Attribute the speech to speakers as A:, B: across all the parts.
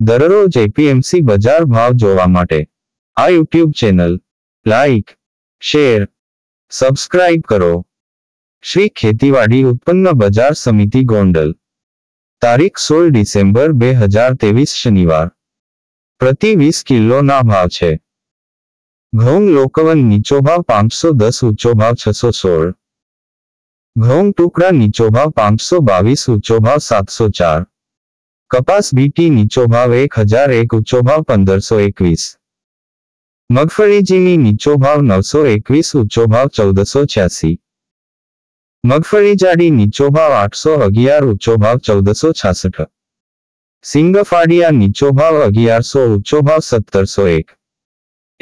A: दररो JPMC बाजार भाव જોવા માટે આ YouTube channel like share subscribe કરો શ્રી ખેતીવાડી ઉત્પન્ન બજાર સમિતિ ગોંડલ તારીખ 16 ડિસેમ્બર 2023 શનિવાર પ્રતિ 20 કિલોનો ભાવ છે ઘઉં લોકવન નીચો ભાવ 510 ઉંચો ભાવ 616 ઘઉં ટુકરા નીચો ભાવ 522 ઉંચો ભાવ 704 कपास बीटी नीचो भाव एक हजार एक उच्चो भाव पंदर सौ एक मगफली जीनी नीचो भाव नौ सौ एक उच्चो भाव चौदह सौ छियासी मगफली जाड़ी नीचो भाव आठ सौ अगियार उच्चो भाव चौदह सौ छियासठ सींग फाड़िया नीचो भाव अगियार सौ उच्चो भाव सत्तर सौ एक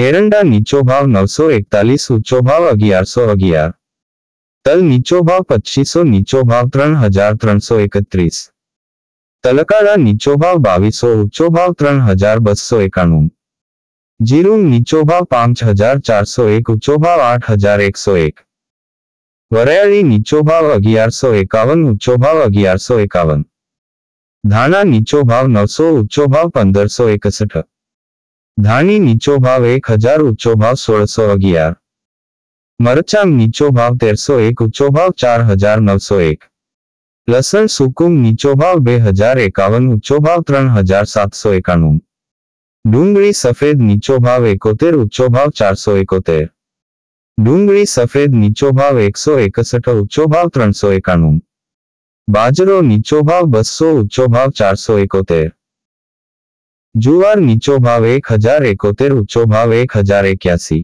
A: एरंडा नीचो भाव नौ सौ एकतालीस उच्चो भाव अगियार सौ अगियार तल नीचो भाव पच्चीसो नीचो भाव त्रन हजार त्रन सौ एकत्रीस तलकाड़ा नीचो भाव बीस उच्चो भाव त्रन हजार बसो एकाणु जीरूंग नीचो भाव पांच हजार चार सौ एक उच्चो भाव आठ हजार एक सौ एक वरयाड़ी नीचो भाव अगियार सौ एकावन उच्चो भाव अगियार सौ एकावन धाना नीचो भाव नौ सौ उच्चो भाव पंदर सौ एकसठ धा नीचो भाव एक हजार उच्चो भाव सोलह सौ अगियार मरचांग नीचो भाव तेरसो एक उच्चो भाव चार हजार नौ सौ एक લસર સુકુમ નીચો ભાવ બે હજાર એકાવન ઊંચો ભાવ ત્રણ હજાર સાતસો એકાણું ડુંગળી સફેદ નીચો ભાવ એકોતેર ઊંચો ભાવ ચારસો એકોતેર ડુંગળી સફેદ નીચો ભાવ એકસો એકસઠ ઊંચો ભાવ ત્રણસો એકાણું બાજરો નીચો ભાવ બસો ઊંચો ભાવ ચારસો એકોતેર જુવાર નીચો ભાવ એક હજાર એકોતેર ઊંચો ભાવ એક હજાર એક્યાસી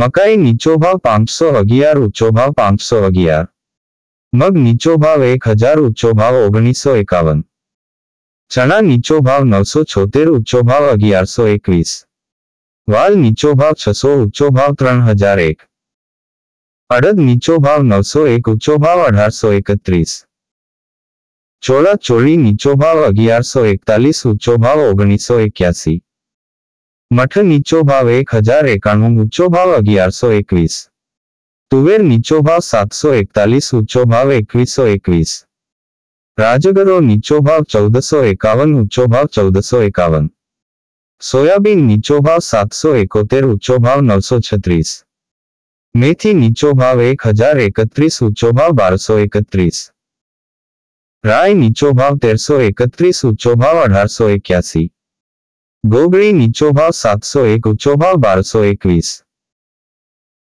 A: મકાઈ નીચો ભાવ પાંચસો અગિયાર ઊંચો ભાવ પાંચસો અગિયાર મગ નીચો ભાવ એક હજાર ઊંચો ભાવ ઓગણીસો એકાવન ચણા નીચો ભાવ નવસો છોતેર ઊંચો ભાવ અગિયારસો એકવીસ વાલ નીચો ભાવ છસો ઊંચો ભાવ ત્રણ હજાર એક અડદ નીચો ભાવ નવસો એક ઊંચો ભાવ અઢારસો એકત્રીસ ચોળા ચોળી નીચો ભાવ અગિયારસો એકતાલીસ ઊંચો ભાવ ઓગણીસો એક્યાસી મઠ નીચો ભાવ એક હજાર એકાણું ઊંચો ભાવ અગિયારસો એકવીસ તુવેર નીચો ભાવ સાતસો એકતાલીસ ઊંચો ભાવ એકવીસો એકવીસ રાજગરો નીચો ભાવ ચૌદસો એકાવન ઊંચો ભાવ ચૌદસો એકાવન સોયાબીન નીચો ભાવ સાતસો એકોતેર ઊંચો ભાવ નવસો છત્રીસ મેથી નીચો ભાવ એક હજાર એકત્રીસ ઊંચો ભાવ બારસો એકત્રીસ રાય નીચો ભાવ તેરસો એકત્રીસ ઊંચો ભાવ અઢારસો એક્યાસી ગોગળી નીચો ભાવ સાતસો એક ઊંચો ભાવ બારસો એકવીસ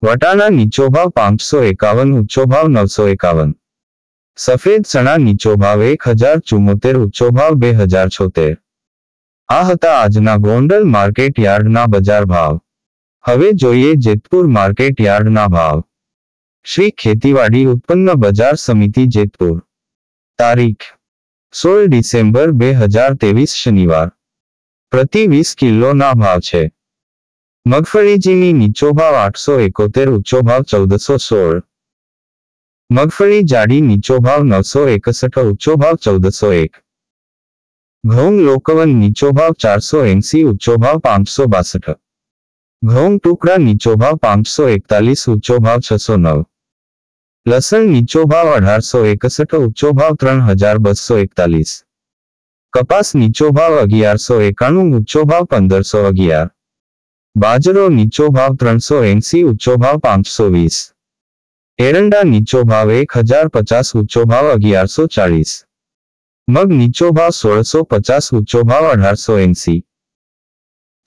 A: વટાણા નીચો ભાવ પાંચસો એકાવન ઉચ્ચો ભાવ નવસો એકાવન સફેદ ચણા નીચો ભાવ એક હજાર ચુમ્મોતેર ઉચ્ચો ભાવ બે હજાર છોતેર આ હતા આજના ગોંડલ માર્કેટ યાર્ડના બજાર ભાવ હવે જોઈએ જેતપુર માર્કેટ યાર્ડના ભાવ શ્રી ખેતીવાડી ઉત્પન્ન બજાર સમિતિ જેતપુર તારીખ સોળ ડિસેમ્બર બે હજાર તેવીસ શનિવાર પ્રતિ વીસ કિલોના ભાવ છે मगफली जीवी नीचो भाव आठ सौ इकोतेर उच्चो भाव चौदह सौ सोल मगफरी जाड़ी नीचो भाव नौ सौ एकसठ उच्चो भाव चौदह सौ एक घोंग लोकवन नीचो भाव चार सौ एंसी उच्चो भाव पांच सौ बासठ घोंग टुकड़ा नीचो भाव पांच सौ इकतालीस ऊंचो भाव छ सौ नौ लसन नीचो भाव अठार सौ एकसठ उच्चो भाव त्रण हजार बसो इकतालीस कपास नीचो भाव अगियारो एकाणु उच्चो भाव पंदर सौ अगियार बाजरो नीचो भाव त्रो एंसी उच्चो भाव पांच सौ वीस एरंडा नीचो भाव एक हजार पचास उच्चो भाव अगियार सौ चालीस मग नीचो भाव सोल सौ पचास उच्चो भाव अठार सौ एंसी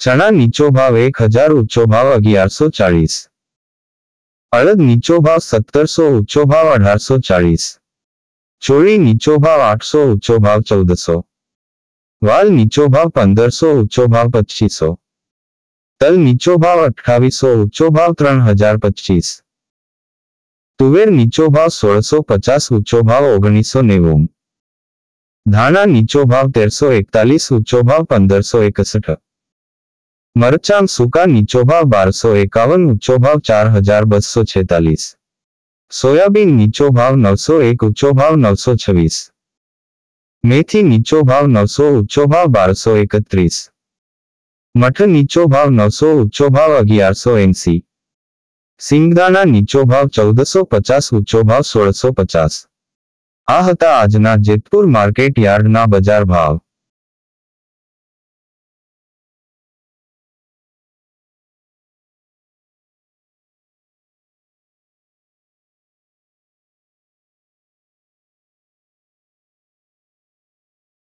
A: चना नीचो भाव एक हजार उच्चो भाव अगियार सौ चालीस अड़द नीचो भाव सत्तर सौ उच्चो भाव अठार सौ चालीस चोरी नीचो भाव आठ सौ उच्चो भाव चौदह सौ वाल नीचो भाव पंदर सौ उच्चो भाव पच्चीस सौ તલ નીચો ભાવ અઠાવીસો ઊંચો ભાવ ત્રણ હજાર પચીસ તુવેર નીચો ભાવ સોળસો પચાસ ઊંચો ભાવ ઓગણીસો નેવું ધાણા નીચો ભાવ તેરસો એકતાલીસ ઊંચો ભાવ પંદરસો એકસઠ મરચાં સૂકા નીચો ભાવ બારસો એકાવન ઊંચો ભાવ ચાર હજાર બસો છેતાલીસ સોયાબીન નીચો ભાવ નવસો એક ઊંચો ભાવ નવસો છવ્વીસ મેથી નીચો ભાવ નવસો ઊંચો ભાવ બારસો એકત્રીસ મઠ નીચો ભાવ નવસો ઉચ્ચો ભાવ અગિયારસો એંસી સિંગદાણા નીચો ભાવ ચૌદસો પચાસ ઉચ્ચો ભાવ સોળસો પચાસ આ હતા આજના જેતપુર માર્કેટ યાર્ડના બજાર ભાવ